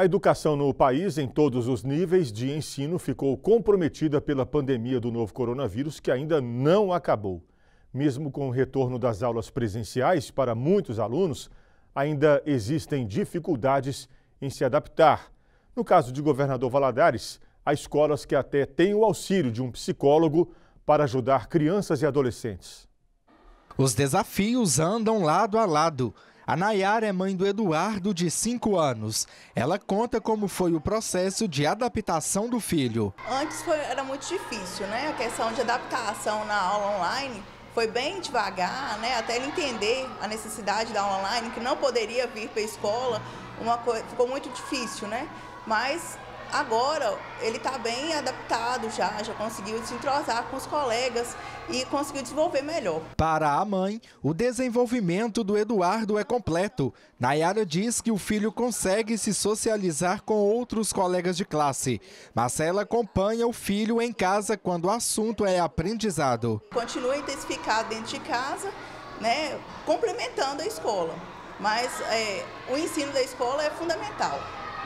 A educação no país, em todos os níveis de ensino, ficou comprometida pela pandemia do novo coronavírus, que ainda não acabou. Mesmo com o retorno das aulas presenciais, para muitos alunos, ainda existem dificuldades em se adaptar. No caso de governador Valadares, há escolas que até têm o auxílio de um psicólogo para ajudar crianças e adolescentes. Os desafios andam lado a lado. A Nayara é mãe do Eduardo, de 5 anos. Ela conta como foi o processo de adaptação do filho. Antes foi, era muito difícil, né? A questão de adaptação na aula online foi bem devagar, né? Até ele entender a necessidade da aula online, que não poderia vir para a escola, uma coisa, ficou muito difícil, né? Mas agora ele está bem adaptado já, já conseguiu se entrosar com os colegas e conseguiu desenvolver melhor. Para a mãe, o desenvolvimento do Eduardo é completo. Nayara diz que o filho consegue se socializar com outros colegas de classe, mas ela acompanha o filho em casa quando o assunto é aprendizado. Continua intensificado dentro de casa, né, complementando a escola. Mas é, o ensino da escola é fundamental.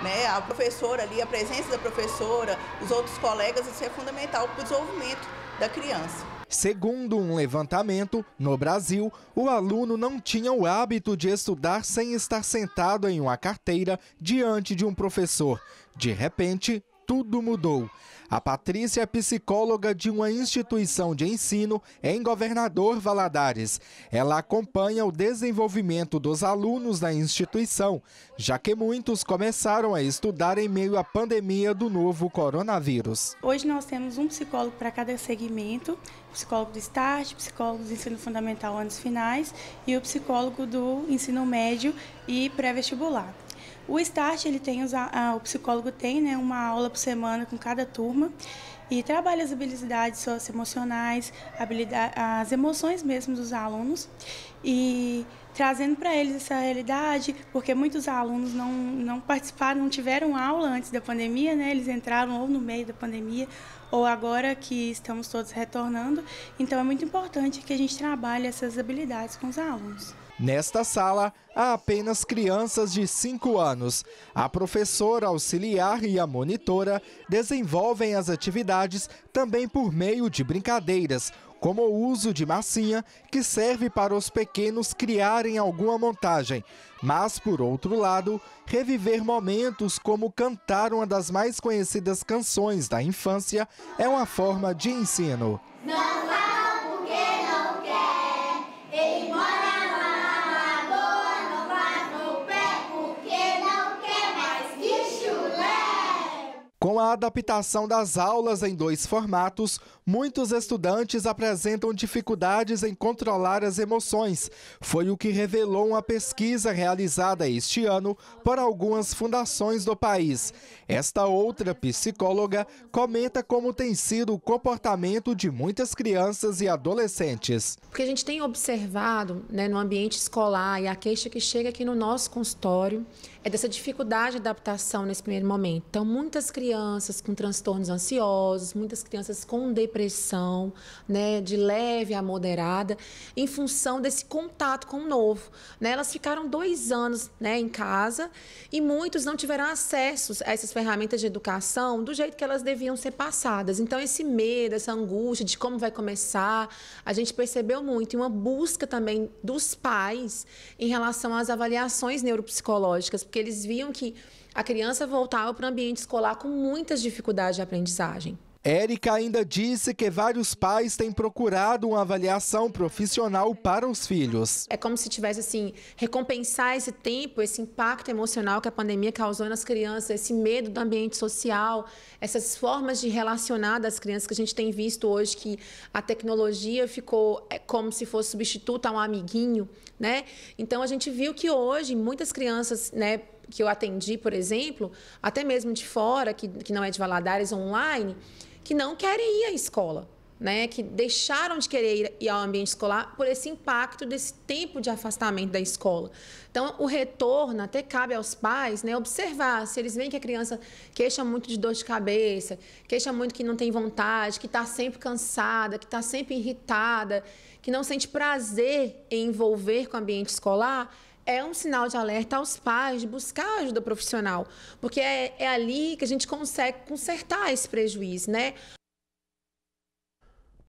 Né? A professora ali, a presença da professora, os outros colegas, isso é fundamental para o desenvolvimento da criança. Segundo um levantamento, no Brasil, o aluno não tinha o hábito de estudar sem estar sentado em uma carteira diante de um professor. De repente, tudo mudou. A Patrícia é psicóloga de uma instituição de ensino em Governador Valadares. Ela acompanha o desenvolvimento dos alunos da instituição, já que muitos começaram a estudar em meio à pandemia do novo coronavírus. Hoje nós temos um psicólogo para cada segmento, psicólogo de estágio, psicólogo do ensino fundamental anos finais e o psicólogo do ensino médio e pré-vestibular. O Start, ele tem, o psicólogo tem né, uma aula por semana com cada turma e trabalha as habilidades socioemocionais, as emoções mesmo dos alunos e trazendo para eles essa realidade, porque muitos alunos não, não participaram, não tiveram aula antes da pandemia, né? Eles entraram ou no meio da pandemia ou agora que estamos todos retornando. Então é muito importante que a gente trabalhe essas habilidades com os alunos. Nesta sala, há apenas crianças de 5 anos. A professora auxiliar e a monitora desenvolvem as atividades atividades também por meio de brincadeiras, como o uso de massinha, que serve para os pequenos criarem alguma montagem. Mas, por outro lado, reviver momentos como cantar uma das mais conhecidas canções da infância é uma forma de ensino. Não. Com a adaptação das aulas em dois formatos, muitos estudantes apresentam dificuldades em controlar as emoções. Foi o que revelou uma pesquisa realizada este ano por algumas fundações do país. Esta outra psicóloga comenta como tem sido o comportamento de muitas crianças e adolescentes. Porque a gente tem observado né, no ambiente escolar e a queixa que chega aqui no nosso consultório é dessa dificuldade de adaptação nesse primeiro momento. Então, muitas crianças crianças com transtornos ansiosos, muitas crianças com depressão, né, de leve a moderada, em função desse contato com o novo. Né? Elas ficaram dois anos né, em casa e muitos não tiveram acesso a essas ferramentas de educação do jeito que elas deviam ser passadas. Então, esse medo, essa angústia de como vai começar, a gente percebeu muito. E uma busca também dos pais em relação às avaliações neuropsicológicas, porque eles viam que a criança voltava para o ambiente escolar com muitas dificuldades de aprendizagem. Érica ainda disse que vários pais têm procurado uma avaliação profissional para os filhos. É como se tivesse assim, recompensar esse tempo, esse impacto emocional que a pandemia causou nas crianças, esse medo do ambiente social, essas formas de relacionar das crianças que a gente tem visto hoje que a tecnologia ficou é, como se fosse substituta a um amiguinho, né? Então a gente viu que hoje muitas crianças, né, que eu atendi, por exemplo, até mesmo de fora, que, que não é de Valadares, online, que não querem ir à escola. Né, que deixaram de querer ir ao ambiente escolar por esse impacto desse tempo de afastamento da escola. Então, o retorno até cabe aos pais né, observar se eles veem que a criança queixa muito de dor de cabeça, queixa muito que não tem vontade, que está sempre cansada, que está sempre irritada, que não sente prazer em envolver com o ambiente escolar é um sinal de alerta aos pais de buscar ajuda profissional, porque é, é ali que a gente consegue consertar esse prejuízo, né?